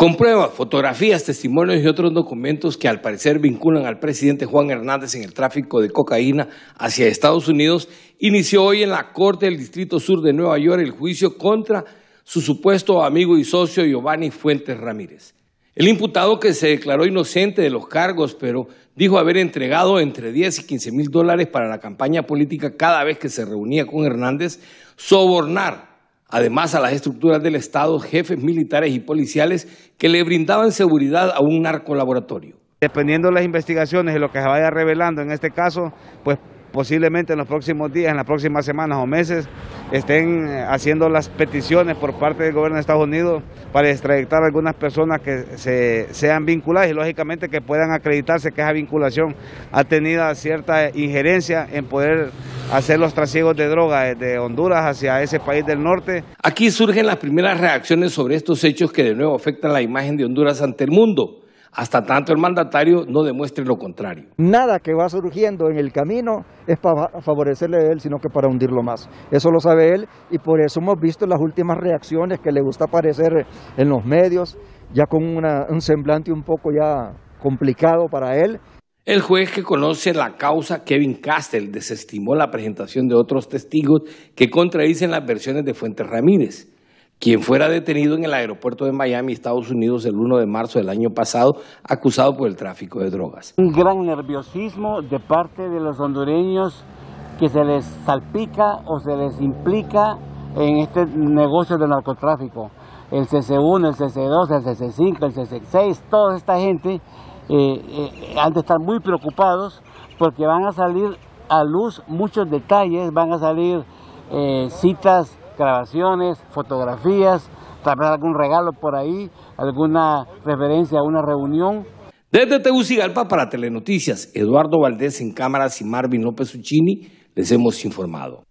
con pruebas, fotografías, testimonios y otros documentos que al parecer vinculan al presidente Juan Hernández en el tráfico de cocaína hacia Estados Unidos, inició hoy en la Corte del Distrito Sur de Nueva York el juicio contra su supuesto amigo y socio Giovanni Fuentes Ramírez. El imputado que se declaró inocente de los cargos, pero dijo haber entregado entre 10 y 15 mil dólares para la campaña política cada vez que se reunía con Hernández, sobornar Además, a las estructuras del Estado, jefes militares y policiales que le brindaban seguridad a un narcolaboratorio. Dependiendo de las investigaciones y lo que se vaya revelando en este caso, pues posiblemente en los próximos días, en las próximas semanas o meses, estén eh, haciendo las peticiones por parte del gobierno de Estados Unidos para extraditar a algunas personas que se, sean vinculadas y lógicamente que puedan acreditarse que esa vinculación ha tenido cierta injerencia en poder hacer los trasiegos de droga desde Honduras hacia ese país del norte. Aquí surgen las primeras reacciones sobre estos hechos que de nuevo afectan la imagen de Honduras ante el mundo, hasta tanto el mandatario no demuestre lo contrario. Nada que va surgiendo en el camino es para favorecerle a él, sino que para hundirlo más. Eso lo sabe él y por eso hemos visto las últimas reacciones que le gusta aparecer en los medios, ya con un semblante un poco ya complicado para él, el juez que conoce la causa, Kevin Castle, desestimó la presentación de otros testigos que contradicen las versiones de Fuentes Ramírez, quien fuera detenido en el aeropuerto de Miami, Estados Unidos, el 1 de marzo del año pasado, acusado por el tráfico de drogas. Un gran nerviosismo de parte de los hondureños que se les salpica o se les implica en este negocio del narcotráfico el CC1, el CC2, el CC5, el CC6, toda esta gente eh, eh, han de estar muy preocupados porque van a salir a luz muchos detalles, van a salir eh, citas, grabaciones, fotografías, tal vez algún regalo por ahí, alguna referencia a una reunión. Desde Tegucigalpa para Telenoticias, Eduardo Valdés en cámaras y Marvin López Uccini les hemos informado.